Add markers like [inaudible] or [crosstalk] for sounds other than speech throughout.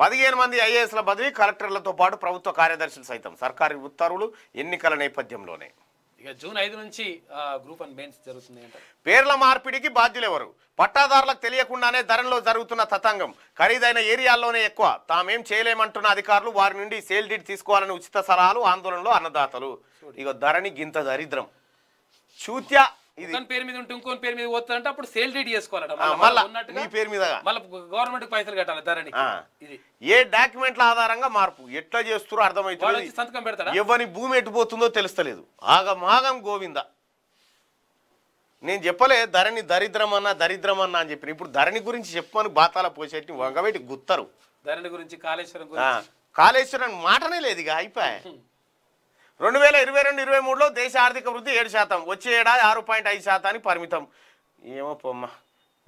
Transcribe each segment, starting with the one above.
పదిహేను మంది ఐఏఎస్ల బదిలీ కలెక్టర్లతో పాటు ప్రభుత్వ కార్యదర్శులు సైతం సర్కారీ ఉత్తర్వులు ఎన్నికల నేపథ్యంలోనే జూన్ ఐదు నుంచి గ్రూప్ జరుగుతుంది పేర్ల మార్పిడికి బాధ్యులెవరు పట్టాదారులకు తెలియకుండానే ధరలో జరుగుతున్న తతంగం ఖరీదైన ఏరియాల్లోనే ఎక్కువ తామేం చేయలేమంటున్న అధికారులు వారి నుండి సేల్ డీడ్ తీసుకోవాలని ఉచిత సలహాలు ఆందోళనలో అన్నదాతలు ఇక ధరణి గింత దరిద్రం చూత్యా ఇది పేరు మీద ఇంకో అప్పుడు సేల్ డీడ్ చేసుకోవాలి గవర్నమెంట్ పైసలు కట్టాలి ధరని ఏ డాక్యుమెంట్ల ఆధారంగా మార్పు ఎట్లా చేస్తారో అర్థమైతే సంతకం పెడతాడు ఎవరి భూమి ఎట్టుపోతుందో తెలుస్తలేదు ఆగం ఆగం గోవింద నేను చెప్పలే ధరణి దరిద్రమన్నా దరిద్రమన్నా అని చెప్పిన ఇప్పుడు ధరణి గురించి చెప్పమని బాతాల పోసేటి వంగవేటి గుత్తరు ధరణి గురించి కాళేశ్వరం కాళేశ్వరం మాటనే లేదు ఇక అయిపోయా రెండు వేల ఇరవై రెండు ఇరవై మూడులో దేశ ఆర్థిక వృద్ధి ఏడు శాతం వచ్చే ఏడాది ఆరు పాయింట్ ఐదు శాతానికి పరిమితం ఏమో పొమ్మ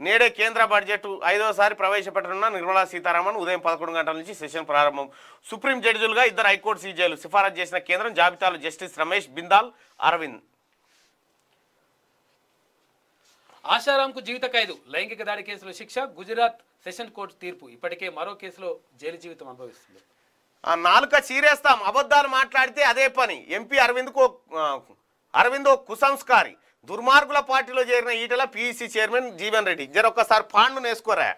నేడే కేంద్ర బడ్జెట్ ఐదోసారి ప్రవేశపెట్టనున్న నిర్మలా సీతారామన్ ఉదయం పదకొండు గంటల నుంచి సెషన్ ప్రారంభం సుప్రీం జడ్జిలుగా ఇద్దరు హైకోర్టు సీజేలు సిఫారసు చేసిన కేంద్రం జాబితాలో జస్టిస్ రమేష్ బిందాల్ అరవింద్ ఆశారాంకు జీవిత ఖైదు లైంగిక దాడి కేసులో శిక్ష గుజరాత్ సెషన్ కోర్టు తీర్పు ఇప్పటికే మరో కేసులో జైలు జీవితం అనుభవిస్తుంది నాలుక చీరేస్తాం అబద్ధాలు మాట్లాడితే అదే పని ఎంపీ అరవింద్కు అరవింద్ కుసంస్కారి దుర్మార్గుల పార్టీలో చేరిన ఈటల పీఈసీ చైర్మన్ జీవన్ రెడ్డి జర ఒక్కసారి పాండు నేసుకోరా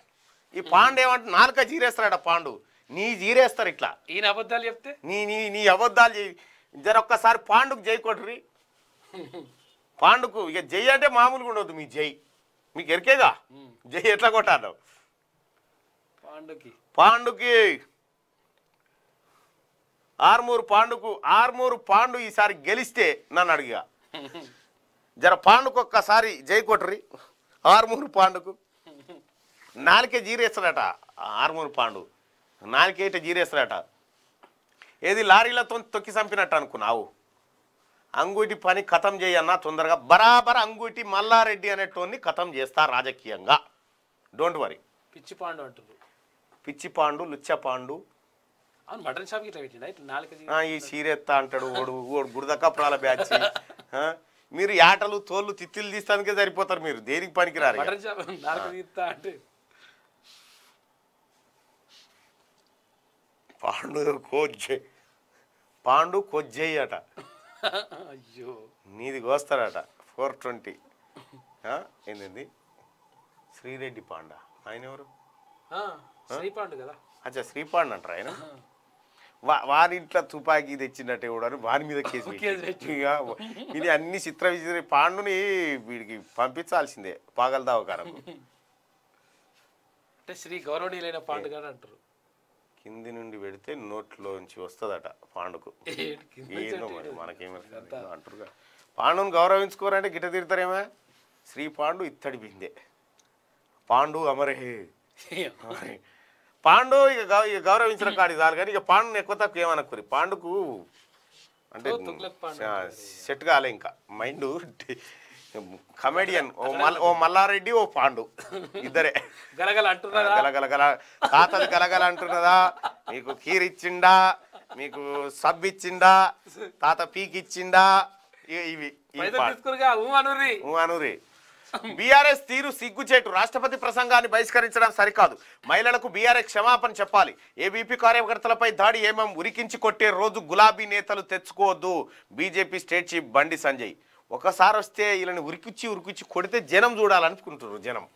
ఈ పాండు ఏమంటే నాలుక జీరేస్తాడు పాండు నీ జీరేస్తారు ఇట్లా ఈయన అబద్ధాలు చెప్తే నీ నీ నీ అబద్ధాలు జర ఒక్కసారి పాండుకు జై కొట్రి పాండుకు ఇక జై అంటే మామూలుగా ఉండదు మీ జై మీకు ఎరికేగా జై ఎట్లా కొట్టాను పాండుకి పాండుకి ఆర్మూరు పాండుకు ఆర్మూరు పాండు ఈసారి గెలిస్తే నన్ను అడిగా [laughs] జర పాండుకు ఒక్కసారి జయకొట్రి ఆరుమూరు పాండుకు నాలుకే జీరేస్తాడట ఆరుమూరు పాండు నాలుకేట జీరేస్తాడట ఏది లారీలతో తొక్కి చంపినట్టు అనుకున్నావు అంగూటి పని కథం చేయన్నా తొందరగా బరాబర్ అంగూటి మల్లారెడ్డి అనేటోన్ని కథం చేస్తా రాజకీయంగా డోంట్ వరీ పిచ్చి పాండు అంటుంది పిచ్చి పాండు లుచ్చ పాండు మటన్ షాప్ ఈ సీరెత్తా అంటాడు ఓడు ఓడు గురదకాపురాల బ్యాచ్ [laughs] మీరు ఆటలు తోళ్ళు తిత్తిలు తీస్తానికే సరిపోతారు మీరు దేనికి పనికిరారు పాండు కోజ్జే పాండు కొజ్జేయట అయ్యో నీది కోస్తారట ఫోర్ ట్వంటీ ఏంటండి శ్రీరెడ్డి పాండా ఆయన ఎవరు శ్రీపాండు కదా అచ్చా శ్రీపాండ్ అంటారు ఆయన వారి ఇంట్లో తుపాకీ తెచ్చినట్టే కూడా వారి మీద కేసు ఇది అన్ని చిత్ర విచిత్ర పాండుని వీడికి పంపించాల్సిందే పాగల దావకారం అంటే శ్రీ గౌరవనీయులైన పాండు గారు అంటారు కింది నుండి పెడితే నోట్లో నుంచి వస్తుందట పాండుకు మనకేమో అంటారు పాండుని గౌరవించుకోరంటే గిట్ట తీరుతారేమా శ్రీ పాండు ఇత్తడి బిందే పాండు అమరే పాండు ఇక గౌరవించిన కాడి చాలు కానీ ఇక పాండు ఎక్కువ తక్కువ ఏమనుకోరు పాండుకు అంటే సెట్ కాలే ఇంకా మైండ్ కమెడియన్ ఓ మల్ ఓ మల్లారెడ్డి ఓ పాండు ఇద్దరే గలగల అంటున్నారా గలగలగల తాతది గలగల అంటున్నదా మీకు కీరిచ్చిండా మీకు సబ్ ఇచ్చిండా తాత పీకిచ్చిండా ఇవి ఊ అనూరి బీఆర్ఎస్ తీరు సిగ్గుచేటు రాష్ట్రపతి ప్రసంగాన్ని బహిష్కరించడం సరికాదు మహిళలకు బీఆర్ఎస్ క్షమాపణ చెప్పాలి ఏబీపీ కార్యకర్తలపై దాడి ఏమం ఉరికించి కొట్టే రోజు గులాబీ నేతలు తెచ్చుకోవద్దు బీజేపీ స్టేట్ చీఫ్ బండి సంజయ్ ఒకసారి వస్తే వీళ్ళని ఉరికిచ్చి ఉరికిచ్చి కొడితే జనం చూడాలనుకుంటున్నారు జనం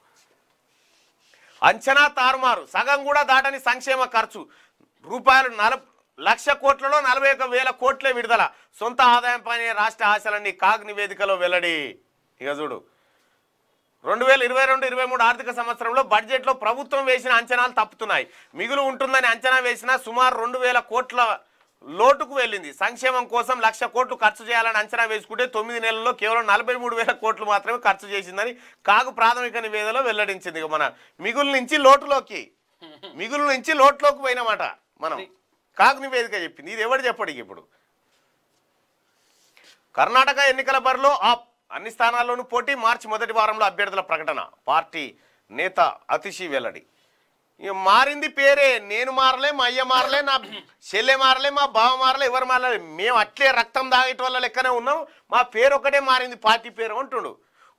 అంచనా తారుమారు సగం కూడా దాటని సంక్షేమ ఖర్చు రూపాయలు నల లక్ష కోట్లలో నలభై ఒక వేల కోట్లే విడుదల సొంత ఆదాయంపైనే రాష్ట్ర ఆశలన్నీ కాగ్ నివేదికలో వెల్లడి ఇక చూడు రెండు వేల ఇరవై రెండు ఇరవై మూడు ఆర్థిక సంవత్సరంలో బడ్జెట్లో ప్రభుత్వం వేసిన అంచనాలు తప్పుతున్నాయి మిగులు ఉంటుందని అంచనా వేసినా సుమారు రెండు వేల కోట్ల లోటుకు వెళ్ళింది సంక్షేమం కోసం లక్ష కోట్లు ఖర్చు చేయాలని అంచనా వేసుకుంటే తొమ్మిది నెలల్లో కేవలం నలభై మూడు వేల కోట్లు మాత్రమే ఖర్చు చేసిందని కాకు ప్రాథమిక నివేదనలో వెల్లడించింది మన మిగులు నుంచి లోటులోకి మిగులు నుంచి లోటులోకి పోయినమాట మనం కాకు నివేదిక చెప్పింది ఇది ఎవరు చెప్పడికి ఇప్పుడు కర్ణాటక ఎన్నికల బరిలో ఆప్ అన్ని స్థానాల్లోనూ పోటీ మార్చి మొదటి వారంలో అభ్యర్థుల ప్రకటన పార్టీ నేత అతిశీ వెల్లడి మారింది పేరే నేను మారలే మా అయ్య మారలే నా చెల్లె మారలే మా బావ మారలే ఎవరు మారలే మేము అట్లే రక్తం దాగేటి వల్ల లెక్కనే ఉన్నాం మా పేరు ఒకటే మారింది పార్టీ పేరు అంటుడు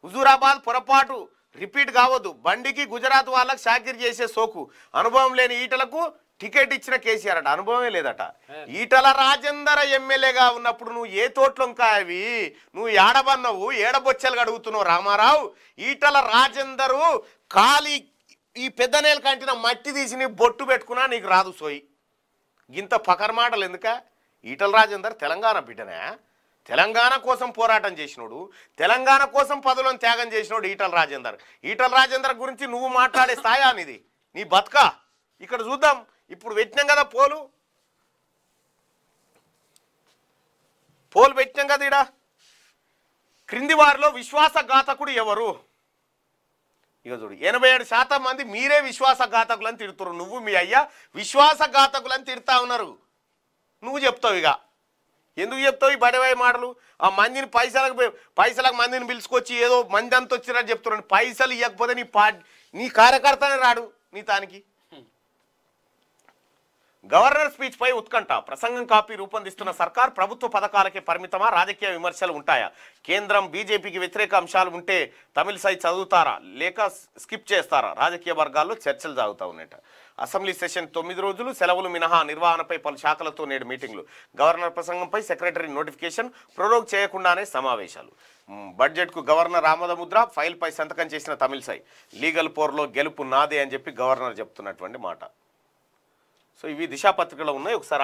హుజూరాబాద్ పొరపాటు రిపీట్ కావద్దు బండికి గుజరాత్ వాళ్ళకు సాకిరి చేసే సోకు అనుభవం లేని ఈటలకు టికెట్ ఇచ్చిన కేసీఆర్ అట అనుభవమే లేదట ఈటల రాజేందర్ ఎమ్మెల్యేగా ఉన్నప్పుడు నువ్వు ఏ కావి నువ్వు ఏడబన్నావు ఏడబొచ్చలు అడుగుతున్నావు రామారావు ఈటల రాజేందరు ఖాళీ ఈ పెద్ద నేల కంటిన మట్టి తీసి నీ బొట్టు పెట్టుకున్నా నీకు రాదు సోయి ఇంత మాటలు ఎందుక ఈటల రాజేందర్ తెలంగాణ బిడ్డనే తెలంగాణ కోసం పోరాటం చేసినోడు తెలంగాణ కోసం పదులను త్యాగం చేసినోడు ఈటల రాజేందర్ ఈటల రాజేందర్ గురించి నువ్వు మాట్లాడే స్థాయి అనేది నీ బతుక ఇక్కడ చూద్దాం ఇప్పుడు పెట్టినాం కదా పోలు పోలు పెట్టినాం కదా ఇడా క్రింది వారిలో విశ్వాసఘాతకుడు ఎవరు ఇక చూడు ఎనభై ఏడు శాతం మంది మీరే విశ్వాసఘాతకులు అని తిడుతున్నారు నువ్వు మీ అయ్యా అని తిడతా ఉన్నారు నువ్వు చెప్తావు ఇక ఎందుకు చెప్తావు ఈ బడవాయి మాటలు ఆ మందిని పైసలకు పైసలకు మందిని పిలుచుకొచ్చి ఏదో మంది అంత వచ్చినట్టు చెప్తున్నాను పైసలు ఇవ్వకపోతే నీ పా నీ కార్యకర్తనే రాడు నీ తానికి గవర్నర్ స్పీచ్ పై ఉత్కంఠ ప్రసంగం కాపీ రూపొందిస్తున్న సర్కార్ ప్రభుత్వ పథకాలకే పరిమితమా రాజకీయ విమర్శలు ఉంటాయా కేంద్రం బీజేపీకి వ్యతిరేక అంశాలు ఉంటే తమిళ సై చదువుతారా లేక స్కిప్ చేస్తారా రాజకీయ వర్గాల్లో చర్చలు జరుగుతూ ఉన్నాయట అసెంబ్లీ సెషన్ తొమ్మిది రోజులు సెలవులు మినహా నిర్వహణపై పలు శాఖలతో నేడు మీటింగ్లు గవర్నర్ ప్రసంగంపై సెక్రటరీ నోటిఫికేషన్ ప్రొరోగ్ చేయకుండానే సమావేశాలు బడ్జెట్కు గవర్నర్ ఆమోదముద్ర ఫైల్పై సంతకం చేసిన తమిళసై లీగల్ పోర్లో గెలుపు నాదే అని చెప్పి గవర్నర్ చెప్తున్నటువంటి మాట సో ఇవి దిశా పత్రికలో ఉన్నాయి ఒకసారి